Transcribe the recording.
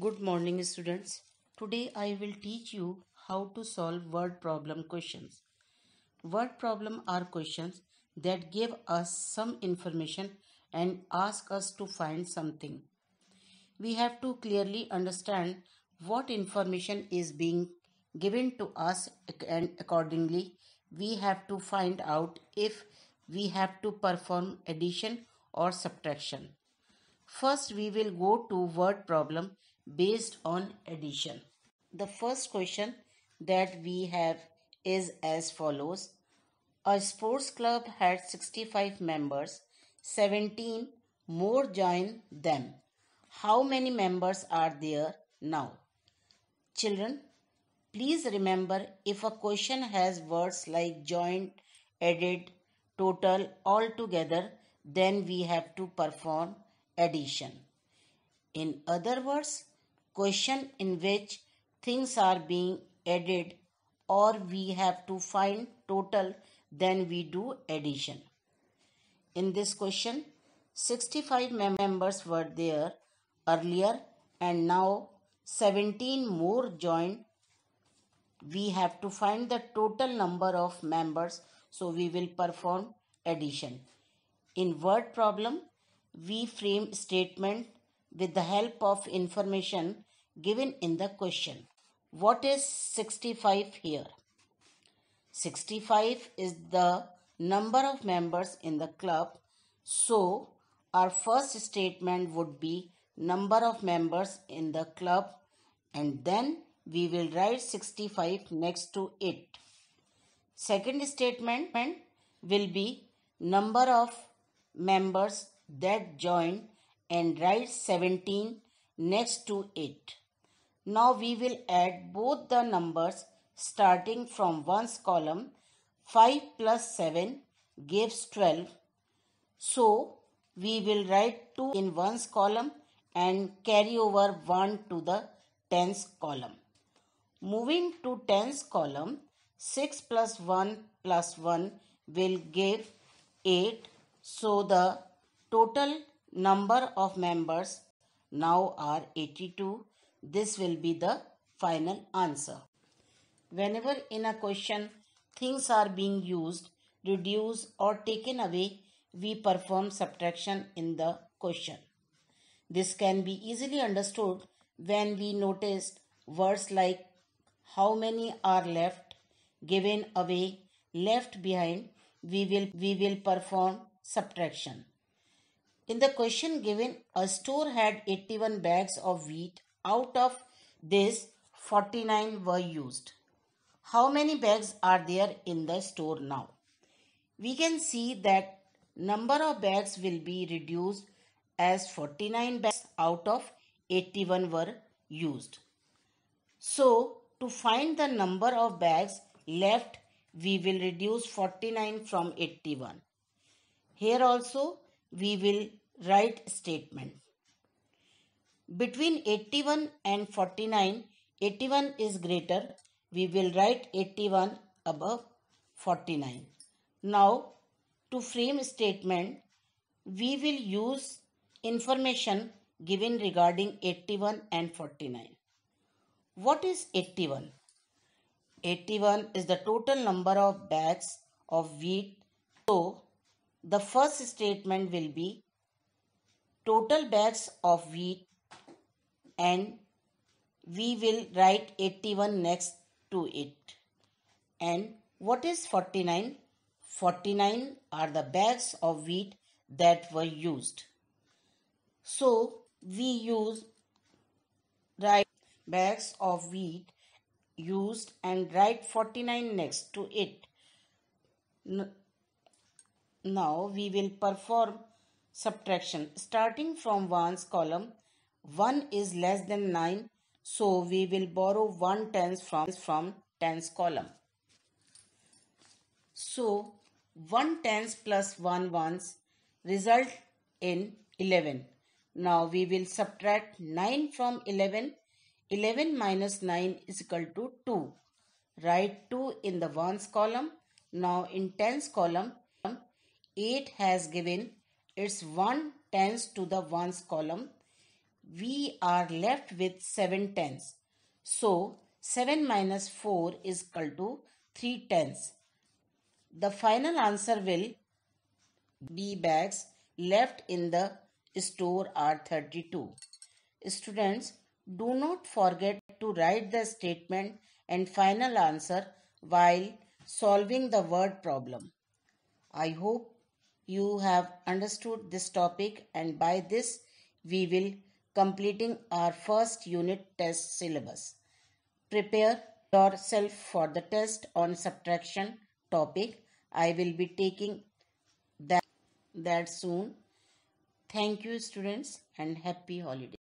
Good morning students. Today I will teach you how to solve word problem questions. Word problem are questions that give us some information and ask us to find something. We have to clearly understand what information is being given to us and accordingly we have to find out if we have to perform addition or subtraction. First we will go to word problem based on addition. The first question that we have is as follows. A sports club had 65 members, 17 more join them. How many members are there now? Children, please remember if a question has words like joined, added, total, all together, then we have to perform addition. In other words, question in which things are being added or we have to find total then we do addition. In this question 65 members were there earlier and now 17 more joined. We have to find the total number of members so we will perform addition. In word problem we frame statement with the help of information given in the question. What is 65 here? 65 is the number of members in the club. So, our first statement would be number of members in the club and then we will write 65 next to it. Second statement will be number of members that joined and write 17 next to it. Now we will add both the numbers starting from 1's column. 5 plus 7 gives 12. So we will write 2 in 1's column and carry over 1 to the 10's column. Moving to 10's column, 6 plus 1 plus 1 will give 8. So the total Number of members now are 82. This will be the final answer. Whenever in a question things are being used, reduced or taken away, we perform subtraction in the question. This can be easily understood when we noticed words like how many are left, given away, left behind, we will, we will perform subtraction. In the question given, a store had 81 bags of wheat. Out of this, 49 were used. How many bags are there in the store now? We can see that number of bags will be reduced as 49 bags out of 81 were used. So, to find the number of bags left, we will reduce 49 from 81. Here also, we will right statement. Between 81 and 49, 81 is greater. We will write 81 above 49. Now, to frame statement, we will use information given regarding 81 and 49. What is 81? 81 is the total number of bags of wheat. So, the first statement will be total bags of wheat and we will write 81 next to it. And what is 49? 49 are the bags of wheat that were used. So we use write bags of wheat used and write 49 next to it. Now we will perform subtraction. Starting from 1's column, 1 is less than 9. So we will borrow 1 tens from, from tens column. So 1 tens plus 1 ones result in 11. Now we will subtract 9 from 11. 11 minus 9 is equal to 2. Write 2 in the ones column. Now in tens column, 8 has given it's 1 tens to the ones column. We are left with 7 tens. So 7 minus 4 is equal to 3 tens. The final answer will be bags left in the store are 32. Students, do not forget to write the statement and final answer while solving the word problem. I hope you have understood this topic and by this we will completing our first unit test syllabus. Prepare yourself for the test on subtraction topic. I will be taking that, that soon. Thank you students and happy holidays.